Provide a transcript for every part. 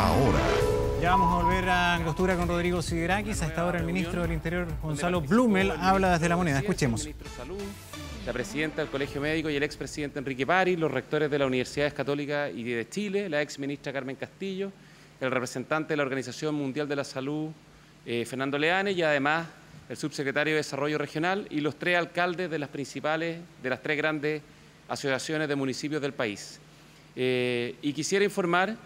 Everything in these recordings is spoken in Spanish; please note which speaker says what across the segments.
Speaker 1: ahora. Ya vamos a volver a Angostura con Rodrigo Siderakis. Hasta ahora el ministro del Interior, Gonzalo Blumel, habla desde la moneda. Escuchemos. La presidenta del Colegio Médico y el Ex-Presidente Enrique Pari, los rectores de las Universidad Católica y de Chile, la ex ministra Carmen Castillo, el representante de la Organización Mundial de la Salud, eh, Fernando Leane, y además el subsecretario de Desarrollo Regional y los tres alcaldes de las principales, de las tres grandes asociaciones de municipios del país. Eh, y quisiera informar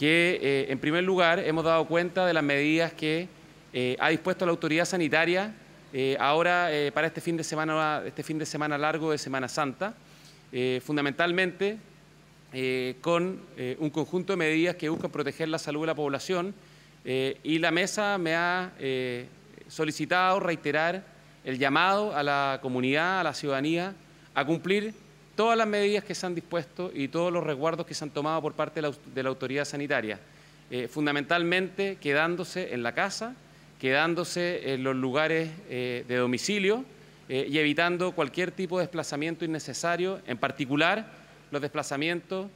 Speaker 1: que eh, en primer lugar hemos dado cuenta de las medidas que eh, ha dispuesto la autoridad sanitaria eh, ahora para este fin, de semana, este fin de semana largo de Semana Santa, fundamentalmente con un conjunto de medidas que buscan proteger la salud de la población y la mesa me ha solicitado reiterar el llamado a la comunidad, a la ciudadanía, a cumplir todas las medidas que se han dispuesto y todos los resguardos que se han tomado por parte de la, autoridad sanitaria, eh, fundamentalmente quedándose en la casa, quedándose en los lugares eh, de domicilio eh, y evitando cualquier tipo de desplazamiento innecesario, en particular los desplazamientos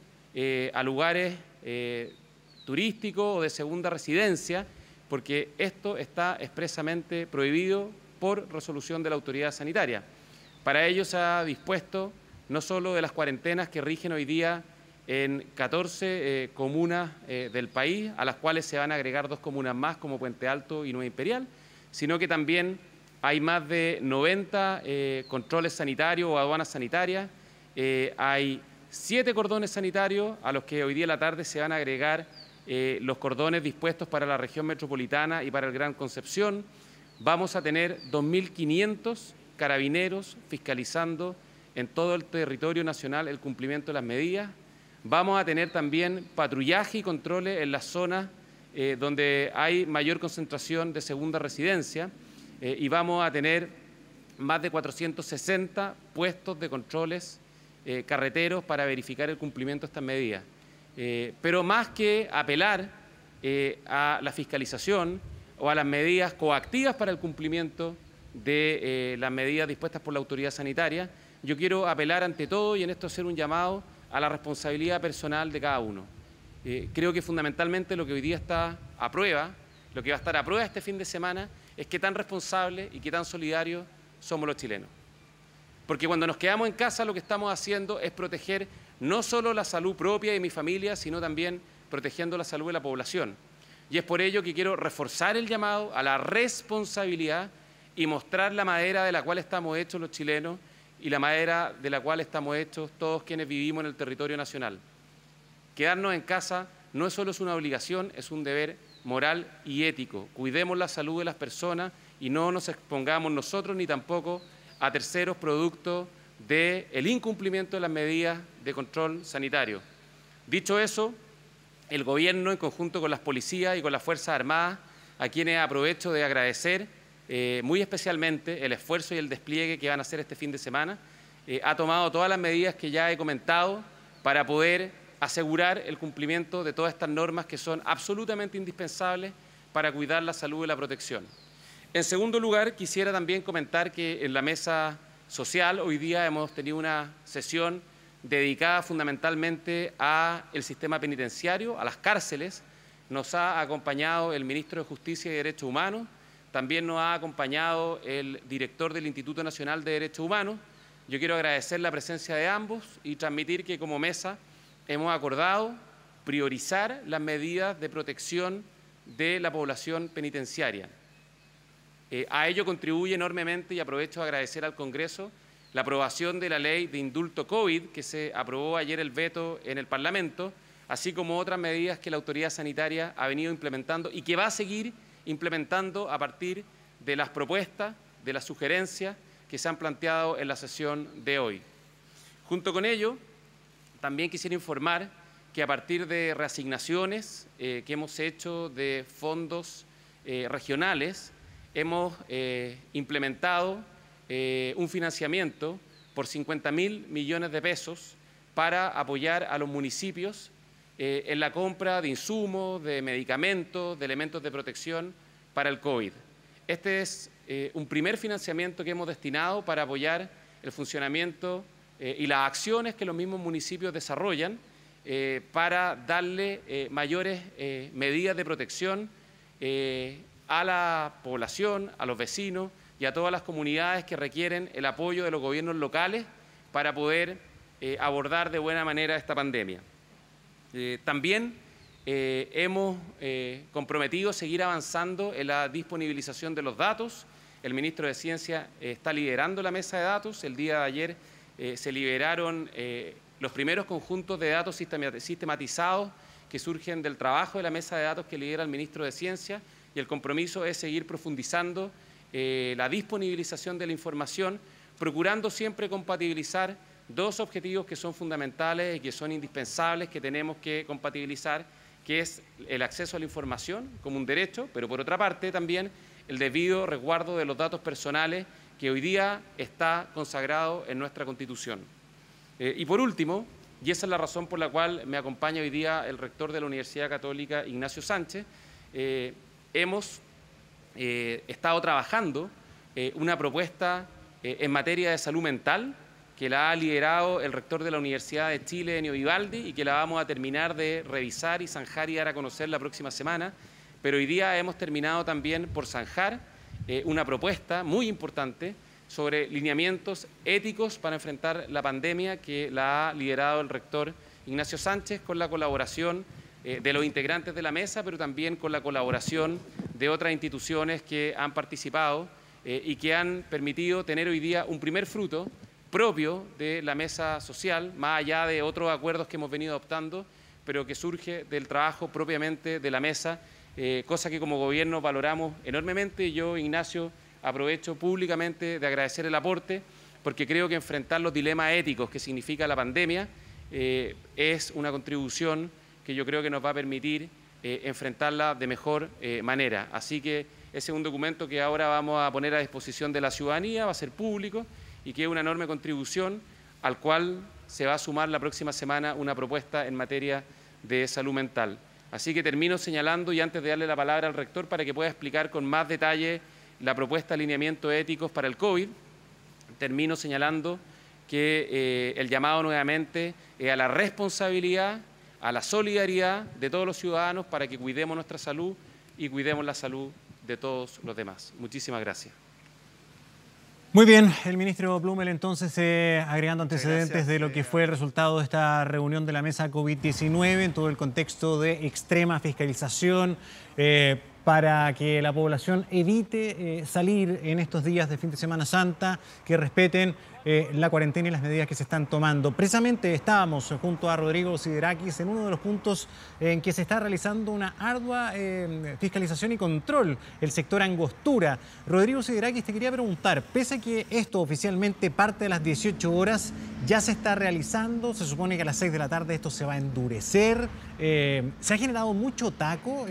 Speaker 1: a lugares turísticos o de segunda residencia, porque esto está expresamente prohibido por resolución de la autoridad sanitaria. Para ello se ha dispuesto no solo de las cuarentenas que rigen hoy día en 14 eh, comunas eh, del país, a las cuales se van a agregar dos comunas más como Puente Alto y Nueva Imperial, sino que también hay más de 90 eh, controles sanitarios o aduanas sanitarias, hay siete cordones sanitarios a los que hoy día en la tarde se van a agregar los cordones dispuestos para la región metropolitana y para el Gran Concepción. Vamos a tener 2.500 carabineros fiscalizando en todo el territorio nacional el cumplimiento de las medidas. Vamos a tener también patrullaje y controles en las zonas eh, donde hay mayor concentración de segunda residencia eh, y vamos a tener más de 460 puestos de controles eh, carreteros para verificar el cumplimiento de estas medidas. pero más que apelar a la fiscalización o a las medidas coactivas para el cumplimiento de las medidas dispuestas por la autoridad sanitaria, yo quiero apelar ante todo y en esto hacer un llamado a la responsabilidad personal de cada uno. Eh, creo que fundamentalmente lo que hoy día está a prueba, lo que va a estar a prueba este fin de semana, es qué tan responsables y qué tan solidarios somos los chilenos. Porque cuando nos quedamos en casa lo que estamos haciendo es proteger no solo la salud propia de mi familia, sino también protegiendo la salud de la población. Y es por ello que quiero reforzar el llamado a la responsabilidad y mostrar la madera de la cual estamos hechos los chilenos y la madera de la cual estamos hechos todos quienes vivimos en el territorio nacional. Quedarnos en casa no es solo es una obligación, es un deber moral y ético. Cuidemos la salud de las personas y no nos expongamos nosotros ni tampoco a terceros productos del incumplimiento de las medidas de control sanitario. Dicho eso, el Gobierno, en conjunto con las policías y con las Fuerzas Armadas, a quienes aprovecho de agradecer eh, muy especialmente el esfuerzo y el despliegue que van a hacer este fin de semana. Eh, ha tomado todas las medidas que ya he comentado para poder asegurar el cumplimiento de todas estas normas que son absolutamente indispensables para cuidar la salud y la protección. En segundo lugar, quisiera también comentar que en la mesa social hoy día hemos tenido una sesión dedicada fundamentalmente al sistema penitenciario, a las cárceles. Nos ha acompañado el ministro de Justicia y Derechos Humanos, también nos ha acompañado el director del Instituto Nacional de Derechos Humanos. Yo quiero agradecer la presencia de ambos y transmitir que como mesa hemos acordado priorizar las medidas de protección de la población penitenciaria. Eh, a ello contribuye enormemente, y aprovecho agradecer al Congreso, la aprobación de la ley de indulto COVID, que se aprobó ayer el veto en el Parlamento, así como otras medidas que la autoridad sanitaria ha venido implementando y que va a seguir implementando a partir de las propuestas, de las sugerencias que se han planteado en la sesión de hoy. Junto con ello, también quisiera informar que a partir de reasignaciones eh, que hemos hecho de fondos eh, regionales, hemos eh, implementado un financiamiento por 50 mil millones de pesos para apoyar a los municipios eh, en la compra de insumos, de medicamentos, de elementos de protección para el COVID. Este es eh, un primer financiamiento que hemos destinado para apoyar el funcionamiento eh, y las acciones que los mismos municipios desarrollan para darle mayores medidas de protección a la población, a los vecinos y a todas las comunidades que requieren el apoyo de los gobiernos locales para poder abordar de buena manera esta pandemia. Eh, también eh, hemos eh, comprometido seguir avanzando en la disponibilización de los datos. El ministro de Ciencia está liderando la mesa de datos. El día de ayer se liberaron los primeros conjuntos de datos sistematizados que surgen del trabajo de la mesa de datos que lidera el ministro de Ciencia y el compromiso es seguir profundizando la disponibilización de la información, procurando siempre compatibilizar dos objetivos que son fundamentales y que son indispensables que tenemos que compatibilizar, que es el acceso a la información como un derecho, pero por otra parte también el debido resguardo de los datos personales que hoy día está consagrado en nuestra Constitución. Eh, y por último, y esa es la razón por la cual me acompaña hoy día el rector de la Universidad Católica, Ignacio Sánchez, eh, hemos eh, estado trabajando una propuesta en materia de salud mental que la ha liderado el rector de la Universidad de Chile, Enio Vivaldi, y que la vamos a terminar de revisar y zanjar y dar a conocer la próxima semana. Pero hoy día hemos terminado también por zanjar eh, una propuesta muy importante sobre lineamientos éticos para enfrentar la pandemia que la ha liderado el rector Ignacio Sánchez con la colaboración eh, de los integrantes de la mesa, pero también con la colaboración de otras instituciones que han participado eh, y que han permitido tener hoy día un primer fruto propio de la mesa social, más allá de otros acuerdos que hemos venido adoptando, pero que surge del trabajo propiamente de la mesa, eh, cosa que como gobierno valoramos enormemente. Yo, Ignacio, aprovecho públicamente de agradecer el aporte, porque creo que enfrentar los dilemas éticos que significa la pandemia eh, es una contribución que yo creo que nos va a permitir eh, enfrentarla de mejor manera. Así que ese es un documento que ahora vamos a poner a disposición de la ciudadanía, va a ser público y que es una enorme contribución al cual se va a sumar la próxima semana una propuesta en materia de salud mental. Así que termino señalando y antes de darle la palabra al rector para que pueda explicar con más detalle la propuesta de alineamiento éticos para el COVID, termino señalando que eh, el llamado nuevamente es a la responsabilidad, a la solidaridad de todos los ciudadanos para que cuidemos nuestra salud y cuidemos la salud de todos los demás. Muchísimas gracias. Muy bien, el ministro Blumel entonces eh, agregando antecedentes de lo que eh, fue el resultado de esta reunión de la mesa COVID-19 en todo el contexto de extrema fiscalización. Eh, para que la población evite eh, salir en estos días de fin de Semana Santa, que respeten eh, la cuarentena y las medidas que se están tomando. Precisamente estábamos junto a Rodrigo Siderakis en uno de los puntos en que se está realizando una ardua eh, fiscalización y control, el sector angostura. Rodrigo Siderakis, te quería preguntar, pese a que esto oficialmente parte de las 18 horas, ya se está realizando, se supone que a las 6 de la tarde esto se va a endurecer, se ha generado mucho taco,